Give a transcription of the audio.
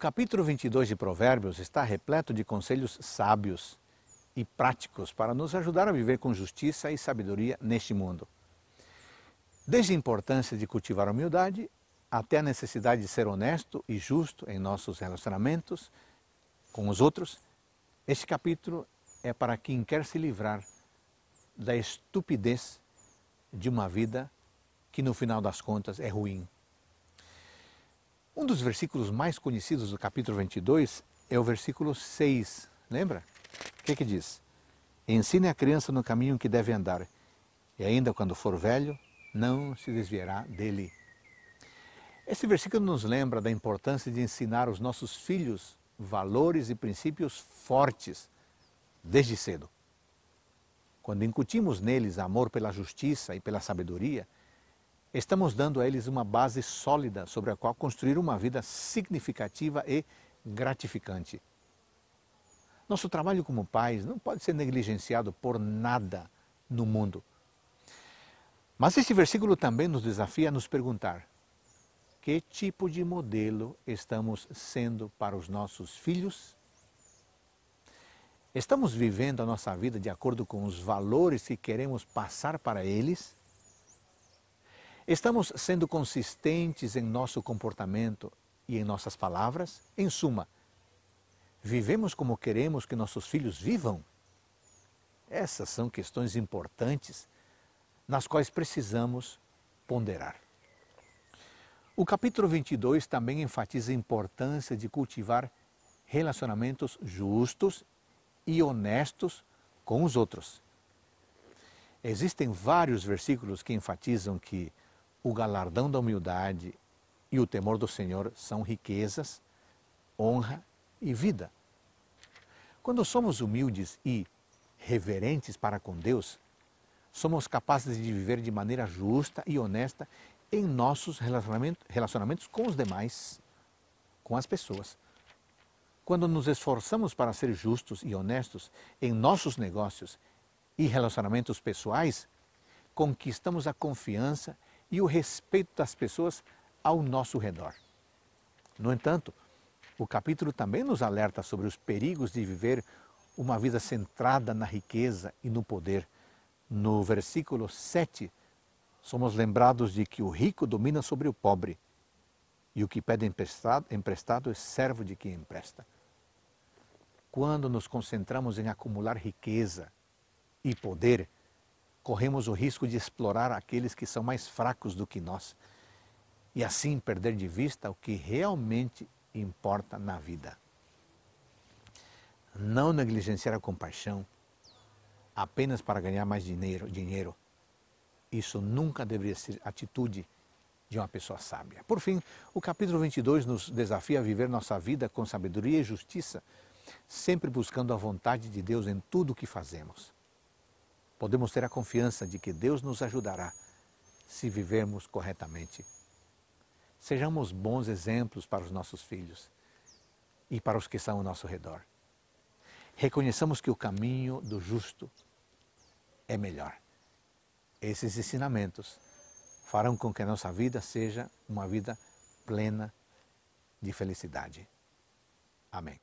capítulo 22 de Provérbios está repleto de conselhos sábios e práticos para nos ajudar a viver com justiça e sabedoria neste mundo. Desde a importância de cultivar a humildade até a necessidade de ser honesto e justo em nossos relacionamentos com os outros, este capítulo é para quem quer se livrar da estupidez de uma vida que no final das contas é ruim. Um dos versículos mais conhecidos do capítulo 22 é o versículo 6, lembra? O que, que diz? Ensine a criança no caminho que deve andar, e ainda quando for velho, não se desviará dele. Esse versículo nos lembra da importância de ensinar aos nossos filhos valores e princípios fortes desde cedo. Quando incutimos neles amor pela justiça e pela sabedoria, Estamos dando a eles uma base sólida sobre a qual construir uma vida significativa e gratificante. Nosso trabalho como pais não pode ser negligenciado por nada no mundo. Mas este versículo também nos desafia a nos perguntar: que tipo de modelo estamos sendo para os nossos filhos? Estamos vivendo a nossa vida de acordo com os valores que queremos passar para eles? Estamos sendo consistentes em nosso comportamento e em nossas palavras? Em suma, vivemos como queremos que nossos filhos vivam? Essas são questões importantes nas quais precisamos ponderar. O capítulo 22 também enfatiza a importância de cultivar relacionamentos justos e honestos com os outros. Existem vários versículos que enfatizam que o galardão da humildade e o temor do Senhor são riquezas, honra e vida. Quando somos humildes e reverentes para com Deus, somos capazes de viver de maneira justa e honesta em nossos relacionamentos com os demais, com as pessoas. Quando nos esforçamos para ser justos e honestos em nossos negócios e relacionamentos pessoais, conquistamos a confiança e e o respeito das pessoas ao nosso redor. No entanto, o capítulo também nos alerta sobre os perigos de viver uma vida centrada na riqueza e no poder. No versículo 7, somos lembrados de que o rico domina sobre o pobre e o que pede emprestado, emprestado é servo de quem empresta. Quando nos concentramos em acumular riqueza e poder, corremos o risco de explorar aqueles que são mais fracos do que nós e assim perder de vista o que realmente importa na vida. Não negligenciar a compaixão apenas para ganhar mais dinheiro, dinheiro. Isso nunca deveria ser atitude de uma pessoa sábia. Por fim, o capítulo 22 nos desafia a viver nossa vida com sabedoria e justiça, sempre buscando a vontade de Deus em tudo o que fazemos podemos ter a confiança de que Deus nos ajudará se vivermos corretamente. Sejamos bons exemplos para os nossos filhos e para os que estão ao nosso redor. Reconheçamos que o caminho do justo é melhor. Esses ensinamentos farão com que a nossa vida seja uma vida plena de felicidade. Amém.